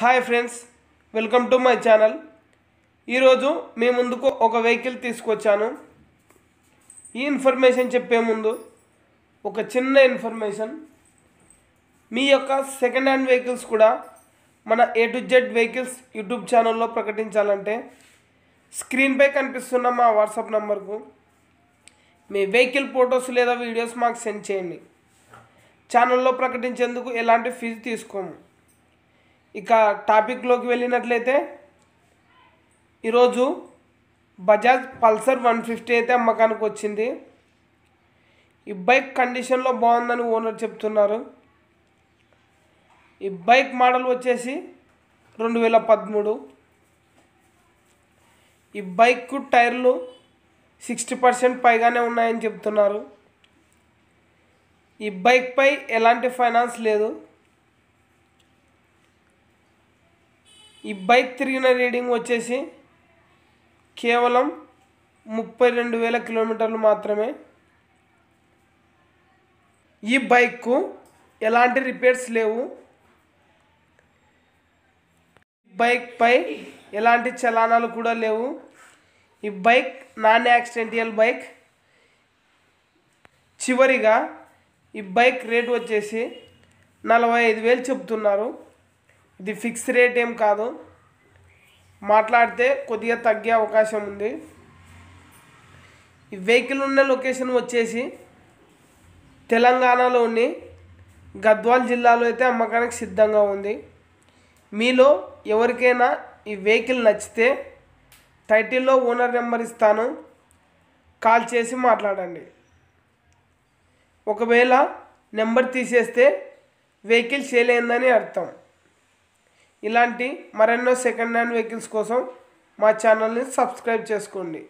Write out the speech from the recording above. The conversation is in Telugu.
hi friends welcome to my channel ఈరోజు మీ ముందుకు ఒక వెహికల్ తీసుకొచ్చాను ఈ ఇన్ఫర్మేషన్ చెప్పే ముందు ఒక చిన్న ఇన్ఫర్మేషన్ మీ యొక్క సెకండ్ హ్యాండ్ వెహికల్స్ కూడా మన A to Z vehicles YouTube ఛానల్లో ప్రకటించాలంటే స్క్రీన్పై కనిపిస్తున్న మా వాట్సాప్ నెంబర్కు మీ వెహికల్ ఫొటోస్ లేదా వీడియోస్ మాకు సెండ్ చేయండి ఛానల్లో ప్రకటించేందుకు ఎలాంటి ఫీజు తీసుకోము ఇక టాపిక్లోకి వెళ్ళినట్లయితే ఈరోజు బజాజ్ పల్సర్ వన్ ఫిఫ్టీ అయితే అమ్మకానికి వచ్చింది ఈ బైక్ కండిషన్లో బాగుందని ఓనర్ చెప్తున్నారు ఈ బైక్ మోడల్ వచ్చేసి రెండు వేల పదమూడు ఈ బైక్ టైర్లు సిక్స్టీ పర్సెంట్ పైగానే ఉన్నాయని చెప్తున్నారు ఈ బైక్పై ఎలాంటి ఫైనాన్స్ లేదు ఈ బైక్ తిరిగిన రీడింగ్ వచ్చేసి కేవలం ముప్పై రెండు వేల కిలోమీటర్లు మాత్రమే ఈ బైక్కు ఎలాంటి రిపేర్స్ లేవు బైక్పై ఎలాంటి చలానాలు కూడా లేవు ఈ బైక్ నాన్ యాక్సిడెంటియల్ బైక్ చివరిగా ఈ బైక్ రేటు వచ్చేసి నలభై ఐదు వేలు చెప్తున్నారు ఇది ఫిక్స్ రేట్ ఏం కాదు మాట్లాడితే కొద్దిగా తగ్గే అవకాశం ఉంది ఈ వెహికల్ ఉన్న లొకేషన్ వచ్చేసి తెలంగాణలోని గద్వాల్ జిల్లాలో అయితే అమ్మకానికి సిద్ధంగా ఉంది మీలో ఎవరికైనా ఈ వెహికల్ నచ్చితే టైటిల్లో ఓనర్ నెంబర్ ఇస్తాను కాల్ చేసి మాట్లాడండి ఒకవేళ నెంబర్ తీసేస్తే వెహికల్ సేల్ అయిందని అర్థం ఇలాంటి మరెన్నో సెకండ్ హ్యాండ్ వెహికల్స్ కోసం మా ఛానల్ని సబ్స్క్రైబ్ చేసుకోండి